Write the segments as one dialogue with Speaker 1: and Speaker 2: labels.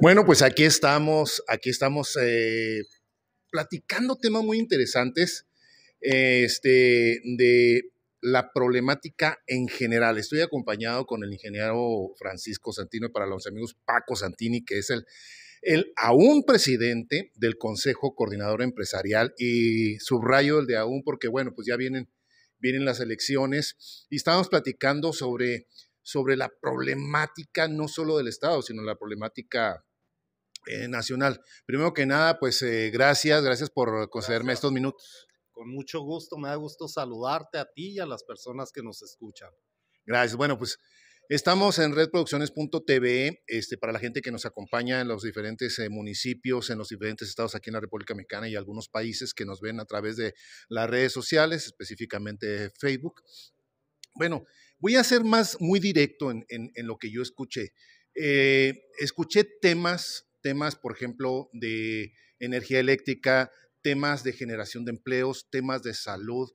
Speaker 1: Bueno, pues aquí estamos, aquí estamos eh, platicando temas muy interesantes este, de la problemática en general. Estoy acompañado con el ingeniero Francisco Santino para los amigos Paco Santini, que es el, el aún presidente del Consejo Coordinador Empresarial y subrayo el de aún porque, bueno, pues ya vienen, vienen las elecciones y estamos platicando sobre sobre la problemática no solo del Estado, sino la problemática eh, nacional. Primero que nada, pues eh, gracias, gracias por concederme estos minutos.
Speaker 2: Con mucho gusto, me da gusto saludarte a ti y a las personas que nos escuchan.
Speaker 1: Gracias. Bueno, pues Estamos en redproducciones.tv, este, para la gente que nos acompaña en los diferentes eh, municipios, en los diferentes estados aquí en la República Mexicana y algunos países que nos ven a través de las redes sociales, específicamente Facebook. Bueno, Voy a ser más muy directo en, lo que yo escuché. Eh, escuché temas, temas, por ejemplo, de energía eléctrica, temas de generación de empleos, temas de salud,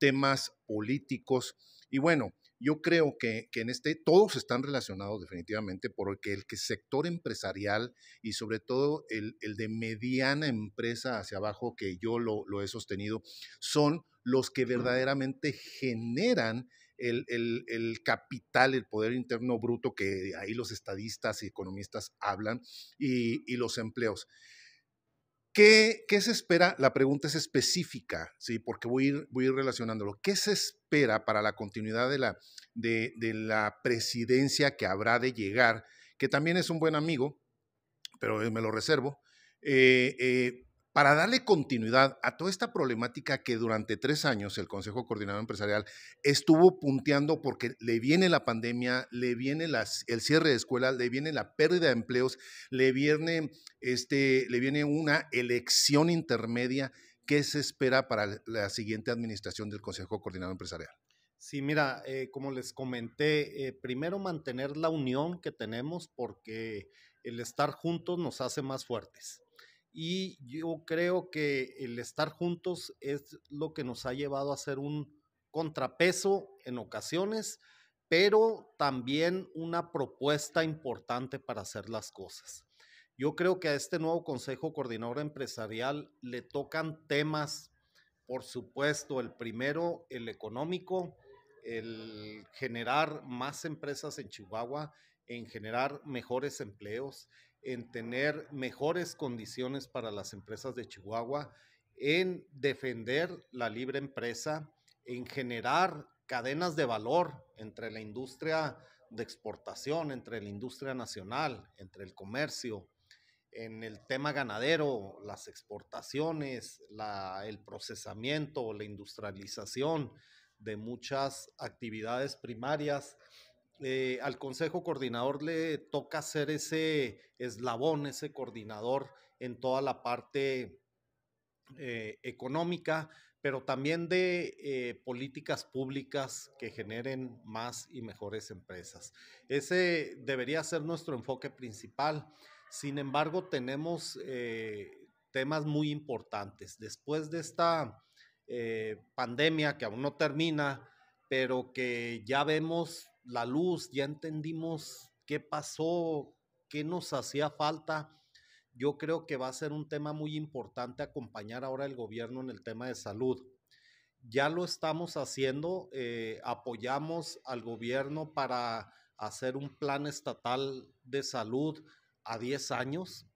Speaker 1: temas políticos. Y bueno, yo creo que, en este todos están relacionados definitivamente porque el que sector empresarial y sobre todo el, de mediana empresa hacia abajo que yo lo, he sostenido son los que verdaderamente generan el, capital, el poder interno bruto, que ahí los estadistas y economistas hablan, y, los empleos. ¿Qué, se espera? La pregunta es específica, ¿sí? porque voy a, ir, voy a ir relacionándolo. ¿Qué se espera para la continuidad de la, de, la presidencia que habrá de llegar? Que también es un buen amigo, pero me lo reservo. Eh, eh, para darle continuidad a toda esta problemática que durante tres años el Consejo Coordinador Empresarial estuvo punteando porque le viene la pandemia, le viene el cierre de escuelas, le viene la pérdida de empleos, le viene, este, le viene una elección intermedia. que se espera para la siguiente administración del Consejo Coordinador Empresarial?
Speaker 2: Sí, mira, eh, como les comenté, eh, primero mantener la unión que tenemos porque el estar juntos nos hace más fuertes y yo creo que el estar juntos es lo que nos ha llevado a ser un contrapeso en ocasiones, pero también una propuesta importante para hacer las cosas. Yo creo que a este nuevo Consejo Coordinador Empresarial le tocan temas, por supuesto, el primero, el económico, el generar más empresas en Chihuahua, en generar mejores empleos, en tener mejores condiciones para las empresas de Chihuahua, en defender la libre empresa, en generar cadenas de valor entre la industria de exportación, entre la industria nacional, entre el comercio, en el tema ganadero, las exportaciones, el procesamiento, la industrialización de muchas actividades primarias eh, al Consejo Coordinador le toca ser ese eslabón, ese coordinador en toda la parte eh, económica, pero también de eh, políticas públicas que generen más y mejores empresas. Ese debería ser nuestro enfoque principal. Sin embargo, tenemos temas muy importantes. Después de esta pandemia que aún no termina, pero que ya vemos la luz, ya entendimos qué pasó, qué nos hacía falta. Yo creo que va a ser un tema muy importante acompañar ahora el gobierno en el tema de salud. Ya lo estamos haciendo, eh, apoyamos al gobierno para hacer un plan estatal de salud a 10 años.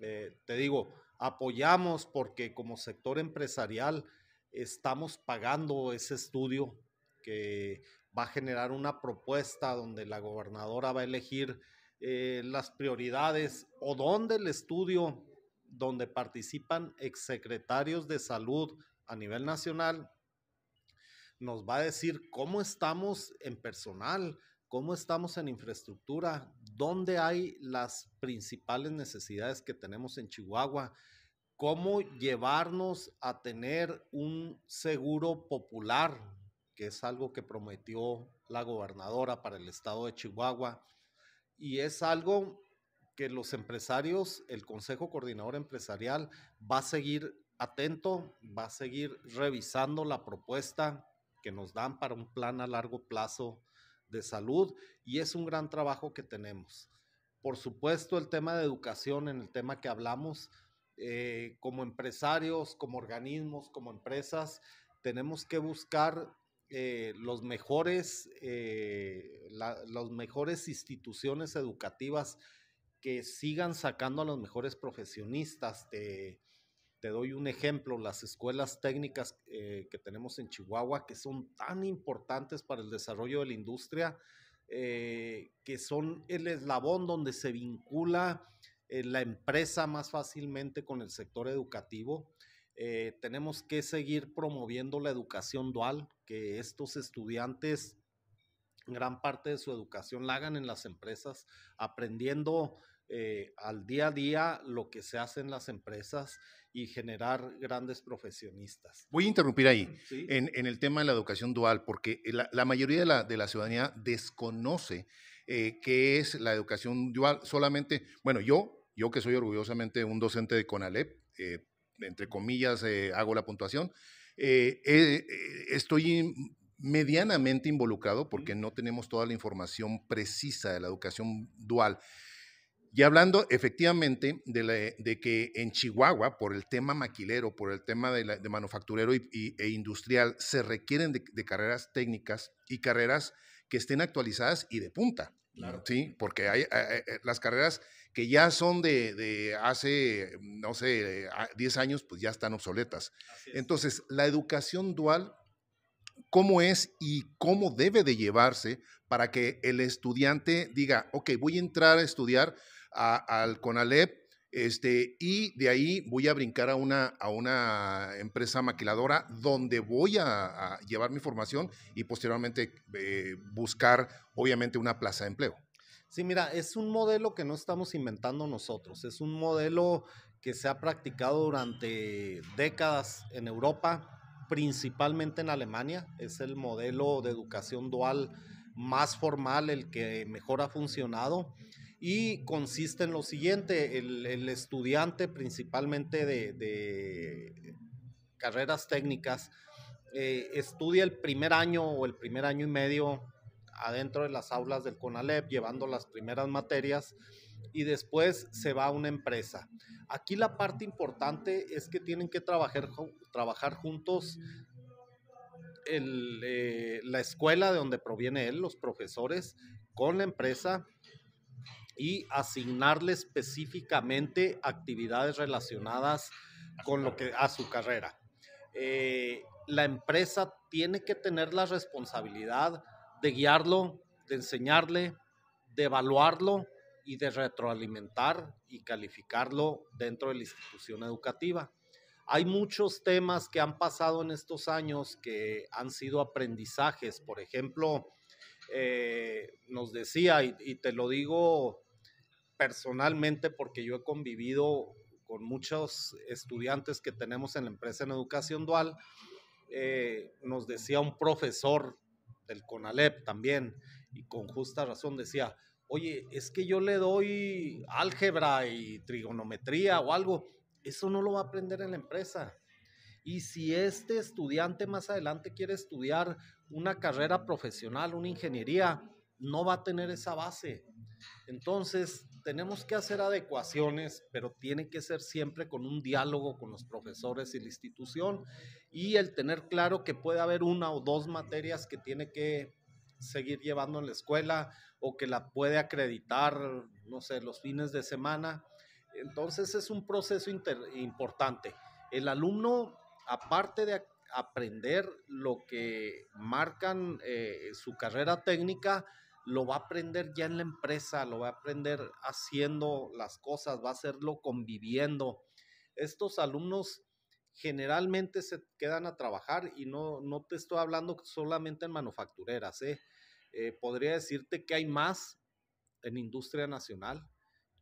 Speaker 2: Eh, te digo, apoyamos porque como sector empresarial estamos pagando ese estudio que va a generar una propuesta donde la gobernadora va a elegir eh, las prioridades o donde el estudio donde participan exsecretarios de salud a nivel nacional, nos va a decir cómo estamos en personal, cómo estamos en infraestructura, dónde hay las principales necesidades que tenemos en Chihuahua, cómo llevarnos a tener un seguro popular, que es algo que prometió la gobernadora para el estado de Chihuahua y es algo que los empresarios, el Consejo Coordinador Empresarial va a seguir atento, va a seguir revisando la propuesta que nos dan para un plan a largo plazo de salud y es un gran trabajo que tenemos. Por supuesto, el tema de educación, en el tema que hablamos, eh, como empresarios, como organismos, como empresas, tenemos que buscar eh, los mejores, eh, las mejores instituciones educativas que sigan sacando a los mejores profesionistas. Te, doy un ejemplo, las escuelas técnicas eh, que tenemos en Chihuahua, que son tan importantes para el desarrollo de la industria, que son el eslabón donde se vincula la empresa más fácilmente con el sector educativo eh, tenemos que seguir promoviendo la educación dual, que estos estudiantes gran parte de su educación la hagan en las empresas, aprendiendo eh, al día a día lo que se hace en las empresas y generar grandes profesionistas.
Speaker 1: Voy a interrumpir ahí, en, en, el tema de la educación dual, porque la, la mayoría de la, de la, ciudadanía desconoce eh, qué es la educación dual. Solamente, bueno, yo, yo que soy orgullosamente un docente de CONALEP, entre comillas, eh, hago la puntuación, eh, eh, estoy medianamente involucrado porque no tenemos toda la información precisa de la educación dual. Y hablando efectivamente de, que en Chihuahua, por el tema maquilero, por el tema de, manufacturero e industrial, se requieren de, carreras técnicas y carreras que estén actualizadas y de punta. ¿sí? Porque las carreras que ya son de, hace, mm, no sé, 10 eh, años, pues ya están obsoletas. Entonces, la educación dual, ¿cómo es y cómo debe de llevarse para que el estudiante diga, ok, voy a entrar a estudiar al CONALEP este, y de ahí voy a brincar a una, a una empresa maquiladora donde voy a, llevar mi formación y posteriormente eh, buscar, obviamente, una plaza de empleo? Sí, mira, es un modelo que no estamos inventando nosotros, es un modelo que se ha practicado
Speaker 2: durante décadas en Europa, principalmente en Alemania, es el modelo de educación dual más formal, el que mejor ha funcionado y consiste en lo siguiente, el, estudiante principalmente de, carreras técnicas eh, estudia el primer año o el primer año y medio adentro de las aulas del CONALEP llevando las primeras materias y después se va a una empresa. Aquí la parte importante es que tienen que trabajar, trabajar juntos eh, la escuela de donde proviene él, los profesores, con la empresa y asignarle específicamente actividades relacionadas con lo que a su carrera. Eh, la empresa tiene que tener la responsabilidad de guiarlo, de enseñarle, de evaluarlo y de retroalimentar y calificarlo dentro de la institución educativa. Hay muchos temas que han pasado en estos años que han sido aprendizajes. Por ejemplo, eh, nos decía, y, te lo digo personalmente porque yo he convivido con muchos estudiantes que tenemos en la empresa en educación dual, eh, nos decía un profesor del CONALEP también, y con justa razón decía, oye, es que yo le doy álgebra y trigonometría o algo, eso no lo va a aprender en la empresa. Y si este estudiante más adelante quiere estudiar una carrera profesional, una ingeniería, no va a tener esa base. Entonces, tenemos que hacer adecuaciones, pero tiene que ser siempre con un diálogo con los profesores y la institución y el tener claro que puede haber una o dos materias que tiene que seguir llevando en la escuela o que la puede acreditar, no sé, los fines de semana. Entonces es un proceso importante. El alumno, aparte de aprender lo que marcan eh, su carrera técnica, lo va a aprender ya en la empresa, lo va a aprender haciendo las cosas, va a hacerlo conviviendo. Estos alumnos generalmente se quedan a trabajar y no, no te estoy hablando solamente en manufactureras. ¿eh? Eh, podría decirte que hay más en industria nacional,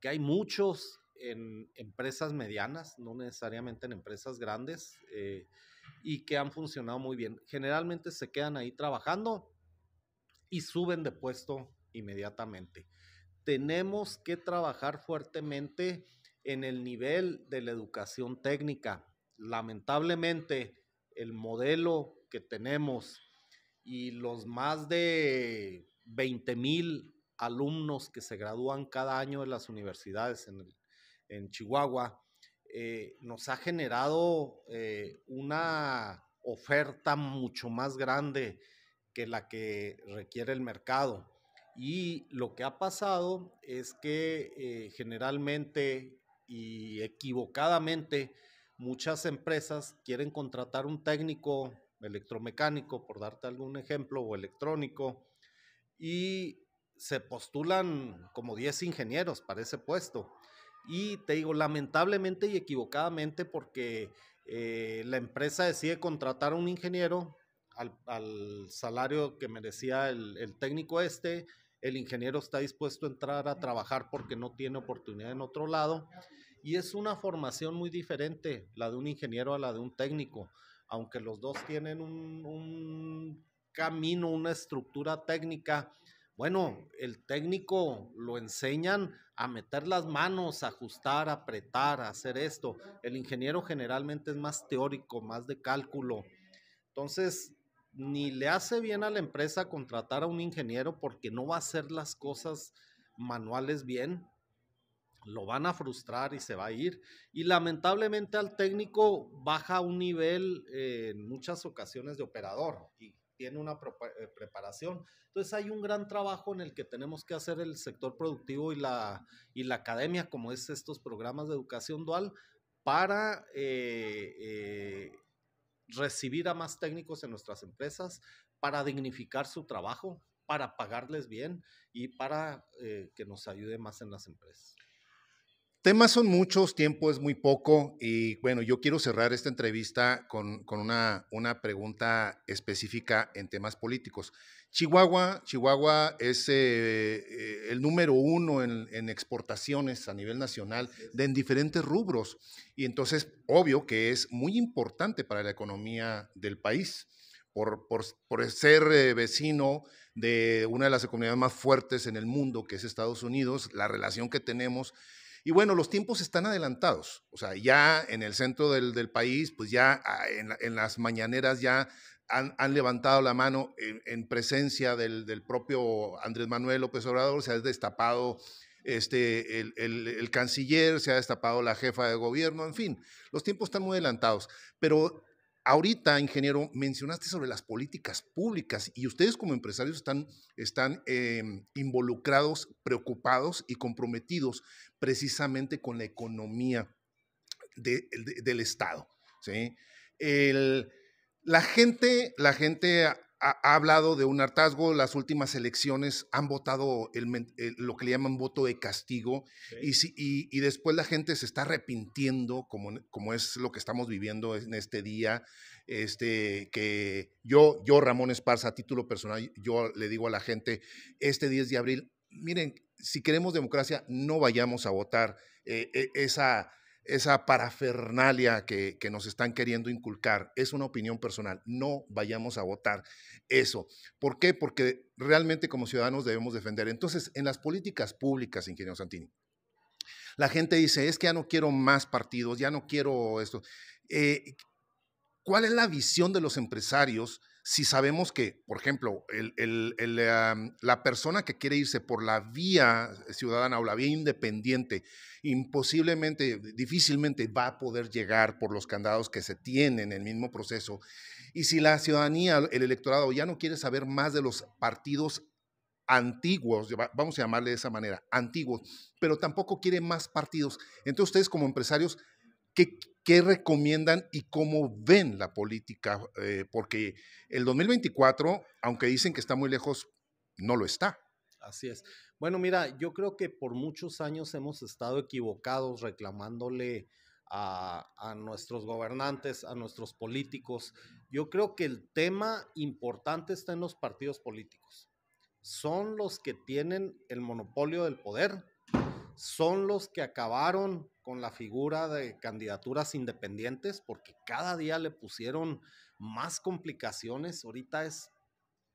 Speaker 2: que hay muchos en empresas medianas, no necesariamente en empresas grandes, eh, y que han funcionado muy bien. Generalmente se quedan ahí trabajando y suben de puesto inmediatamente. Tenemos que trabajar fuertemente en el nivel de la educación técnica. Lamentablemente, el modelo que tenemos y los más de 20 mil alumnos que se gradúan cada año en las universidades en, Chihuahua, eh, nos ha generado eh, una oferta mucho más grande que la que requiere el mercado. Y lo que ha pasado es que eh, generalmente y equivocadamente muchas empresas quieren contratar un técnico electromecánico, por darte algún ejemplo, o electrónico, y se postulan como 10 ingenieros para ese puesto. Y te digo, lamentablemente y equivocadamente, porque eh, la empresa decide contratar a un ingeniero al, salario que merecía el, técnico este, el ingeniero está dispuesto a entrar a trabajar porque no tiene oportunidad en otro lado. Y es una formación muy diferente, la de un ingeniero a la de un técnico, aunque los dos tienen un, camino, una estructura técnica. Bueno, el técnico lo enseñan a meter las manos, ajustar, apretar, hacer esto. El ingeniero generalmente es más teórico, más de cálculo. Entonces, ni le hace bien a la empresa contratar a un ingeniero porque no va a hacer las cosas manuales bien, lo van a frustrar y se va a ir. Y lamentablemente al técnico baja un nivel eh, en muchas ocasiones de operador y tiene una eh, preparación. Entonces hay un gran trabajo en el que tenemos que hacer el sector productivo y la, la academia, como es estos programas de educación dual, para eh, recibir a más técnicos en nuestras empresas para dignificar su trabajo, para pagarles bien y para eh, que nos ayude más en las empresas.
Speaker 1: Temas son muchos, tiempo es muy poco y bueno, yo quiero cerrar esta entrevista con, una pregunta específica en temas políticos. Chihuahua, Chihuahua es eh, el número uno en, exportaciones a nivel nacional en diferentes rubros. Y entonces, obvio que es muy importante para la economía del país, por, ser eh, vecino de una de las economías más fuertes en el mundo, que es Estados Unidos, la relación que tenemos. Y bueno, los tiempos están adelantados. O sea, ya en el centro del, país, pues ya ah, en, las mañaneras ya han, levantado la mano en, presencia del, propio Andrés Manuel López Obrador, se ha destapado este, el, canciller, se ha destapado la jefa de gobierno, en fin, los tiempos están muy adelantados. Pero ahorita, ingeniero, mencionaste sobre las políticas públicas y ustedes como empresarios están, están em, involucrados, preocupados y comprometidos precisamente con la economía del Estado. ¿sí? El, la gente, la gente ha, hablado de un hartazgo, las últimas elecciones han votado lo que le llaman voto de castigo y, después la gente se está arrepintiendo, como, es lo que estamos viviendo en este día, este, que yo, yo, Ramón Esparza, a título personal, yo le digo a la gente, este 10 de abril, miren, si queremos democracia, no vayamos a votar eh, e, esa esa parafernalia que, nos están queriendo inculcar. Es una opinión personal. No vayamos a votar eso. ¿Por qué? Porque realmente como ciudadanos debemos defender. Entonces, en las políticas públicas, ingeniero Santini, la gente dice, es que ya no quiero más partidos, ya no quiero esto. Eh, ¿Cuál es la visión de los empresarios? si sabemos que, por ejemplo, la persona que quiere irse por la vía ciudadana o la vía independiente, imposiblemente, difícilmente va a poder llegar por los candados que se tienen en el mismo proceso. Y si la ciudadanía, el electorado ya no quiere saber más de los partidos antiguos, vamos a llamarle de esa manera, antiguos, pero tampoco quiere más partidos. Entonces ustedes como empresarios, ¿qué, qué recomiendan y cómo ven la política, eh, porque el 2024, aunque dicen que está muy lejos, no lo está.
Speaker 2: Así es. Bueno, mira, yo creo que por muchos años hemos estado equivocados reclamándole a, a, nuestros gobernantes, a nuestros políticos. Yo creo que el tema importante está en los partidos políticos. Son los que tienen el monopolio del poder, son los que acabaron con la figura de candidaturas independientes, porque cada día le pusieron más complicaciones. Ahorita es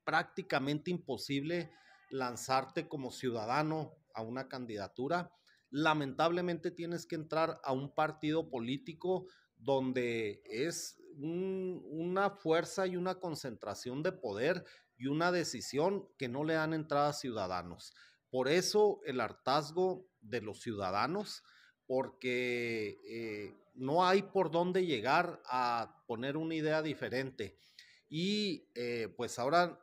Speaker 2: prácticamente imposible lanzarte como ciudadano a una candidatura. Lamentablemente tienes que entrar a un partido político donde es una fuerza y una concentración de poder y una decisión que no le dan entrada a ciudadanos. Por eso el hartazgo de los ciudadanos, porque eh, no hay por dónde llegar a poner una idea diferente. Y eh, pues ahora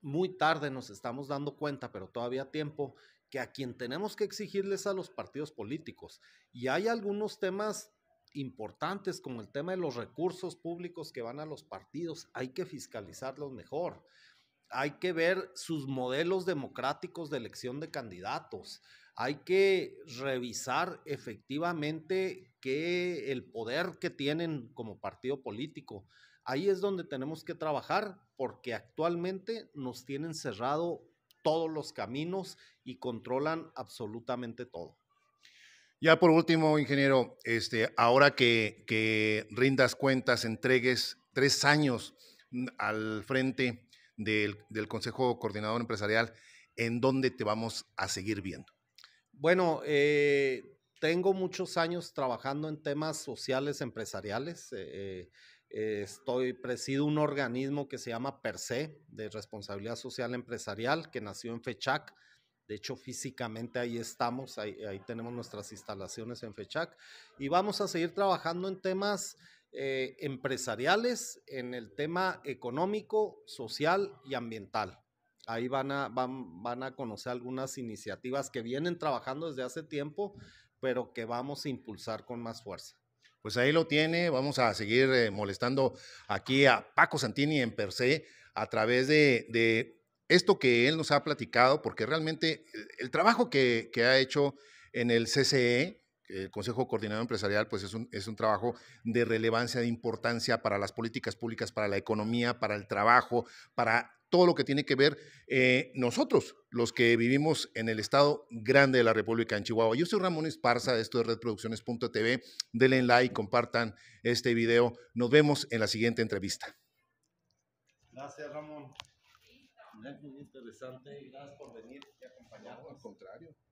Speaker 2: muy tarde nos estamos dando cuenta, pero todavía tiempo, que a quien tenemos que exigirles a los partidos políticos. Y hay algunos temas importantes como el tema de los recursos públicos que van a los partidos, hay que fiscalizarlos mejor. Hay que ver sus modelos democráticos de elección de candidatos hay que revisar efectivamente el poder que tienen como partido político. Ahí es donde tenemos que trabajar porque actualmente nos tienen cerrado todos los caminos y controlan absolutamente todo.
Speaker 1: Ya por último, ingeniero, este, ahora que, rindas cuentas, entregues tres años al frente del, del Consejo Coordinador Empresarial, ¿en dónde te vamos a seguir viendo?
Speaker 2: Bueno, eh, tengo muchos años trabajando en temas sociales empresariales. Eh, eh, estoy presido un organismo que se llama PERSE, de responsabilidad social empresarial, que nació en FECHAC. De hecho, físicamente ahí estamos, ahí, tenemos nuestras instalaciones en FECHAC. Y vamos a seguir trabajando en temas empresariales, en el tema económico, social y ambiental ahí van a, van, a conocer algunas iniciativas que vienen trabajando desde hace tiempo, pero que vamos a impulsar con más fuerza. Pues
Speaker 1: ahí lo tiene, vamos a seguir eh, molestando aquí a Paco Santini en per se a través de, esto que él nos ha platicado, porque realmente eh, el, trabajo que, ha hecho en el CCE, el Consejo Coordinador Empresarial, pues es un, es un, trabajo de relevancia, de importancia para las políticas públicas, para la economía, para el trabajo, para todo lo que tiene que ver eh, nosotros, los que vivimos en el estado grande de la República en Chihuahua. Yo soy Ramón Esparza, esto es redproducciones.tv. Denle like, compartan este video. Nos vemos en la siguiente entrevista. Gracias, Ramón. Muy interesante gracias por venir y acompañarnos. al contrario.